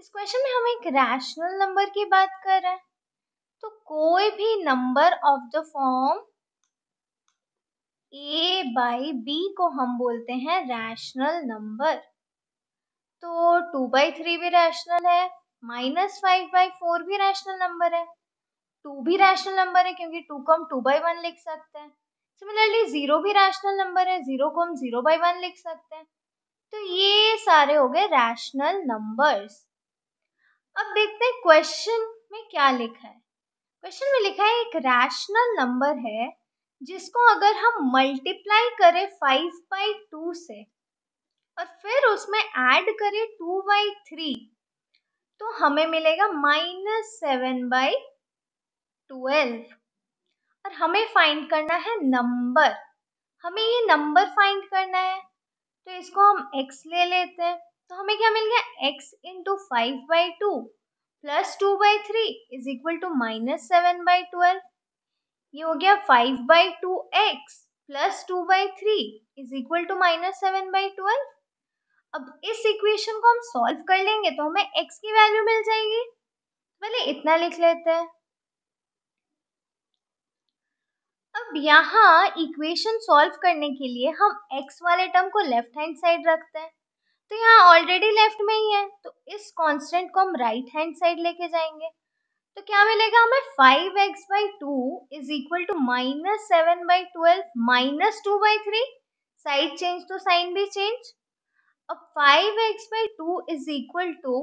इस क्वेश्चन में हम एक रैशनल नंबर की बात कर रहे हैं तो कोई भी number of the form A by B को हम बोलते हैं रैशनल नंबर तो टू बाई थ्री भी रैशनल है माइनस फाइव बाई फोर भी रैशनल नंबर है टू भी रैशनल नंबर है क्योंकि टू को हम टू बाई वन लिख सकते हैं सिमिलरली जीरो भी रैशनल नंबर है जीरो को हम जीरो बाई वन लिख सकते हैं तो ये सारे हो गए रैशनल नंबर्स अब देखते हैं क्वेश्चन में क्या लिखा है क्वेश्चन में लिखा है एक रैशनल नंबर है जिसको अगर हम मल्टीप्लाई करें फाइव बाई टू से और फिर उसमें ऐड करें टू बाई थ्री तो हमें मिलेगा माइनस सेवन बाई ट्वेल्व और हमें फाइंड करना है नंबर हमें ये नंबर फाइंड करना है तो इसको हम एक्स ले लेते हैं तो हमें क्या मिल गया x into five by two plus two by three is equal to minus seven by twelve ये हो गया five by two x plus two by three is equal to minus seven by twelve अब इस equation को हम solve कर लेंगे तो हमें x की वैल्यू मिल जाएगी पहले इतना लिख लेते हैं अब यहाँ इक्वेशन सॉल्व करने के लिए हम x वाले टर्म को लेफ्ट हैंड साइड रखते हैं तो यहाँ ऑलरेडी लेफ्ट में ही है तो इस कांस्टेंट को हम राइट हैंड साइड लेके जाएंगे तो क्या मिलेगा हमें five x by two is equal to minus seven by twelve minus two by three side change तो साइन भी चेंज अब five x by two is equal to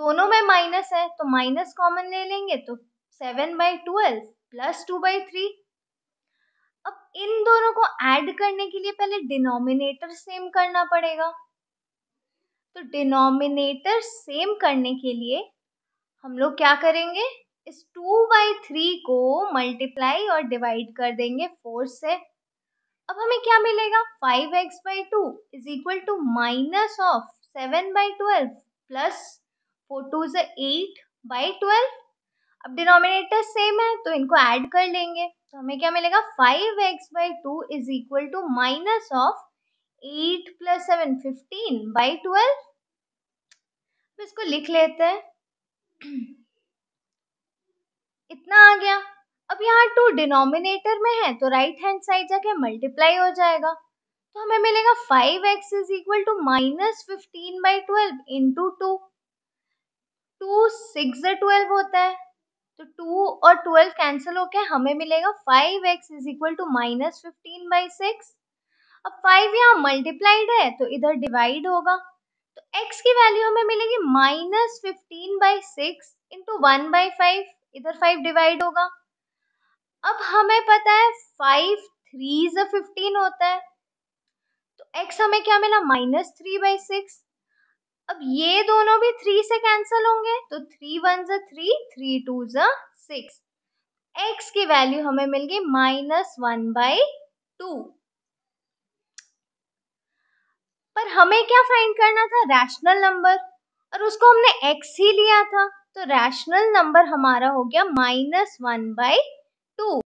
दोनों में माइनस है तो माइनस कॉमन ले लेंगे तो seven by twelve plus two by three अब इन दोनों को ऐड करने के लिए पहले डिनोमिनेटर सेम करना पड़ेगा तो डिनोमिनेटर सेम करने के लिए हम लोग क्या करेंगे इस टू बाई थ्री को मल्टीप्लाई और डिवाइड कर देंगे फोर से अब हमें क्या मिलेगा five x by two is equal to minus of seven by twelve plus four two ज एट बाई ट्वेल्व अब डिनोमिनेटर सेम है तो इनको ऐड कर लेंगे तो हमें क्या मिलेगा five x by two is equal to minus of eight plus seven fifteen by twelve तो इसको लिख लेते हैं इतना आ गया अब यहाँ टू डिनोमिनेटर में है तो राइट हैंड साइड जाके मल्टीप्लाई हो जाएगा तो हमें मिलेगा five x is equal to minus fifteen by twelve into two two six twelve होता है तो टू और ट्वेल्व कैंसिल होके हमें मिलेगा five x is equal to minus fifteen by six अब फाइव यहाँ मल्टीप्लाइड है तो इधर डिवाइड होगा एक्स की वैल्यू हमें मिलेगी minus fifteen by six into one by five इधर फाइव डिवाइड होगा अब हमें पता है फाइव थ्री ज फिफ्टीन होता है तो एक्स हमें क्या मिला माइनस थ्री बाई सिक्स अब ये दोनों भी थ्री से कैंसिल होंगे तो थ्री वन ज थ्री थ्री टू ज सिक्स एक्स की वैल्यू हमें मिल गई माइनस वन बाई टू पर हमें क्या फाइंड करना था रैशनल नंबर और उसको हमने एक्स ही लिया था तो रैशनल नंबर हमारा हो गया माइनस वन बाई टू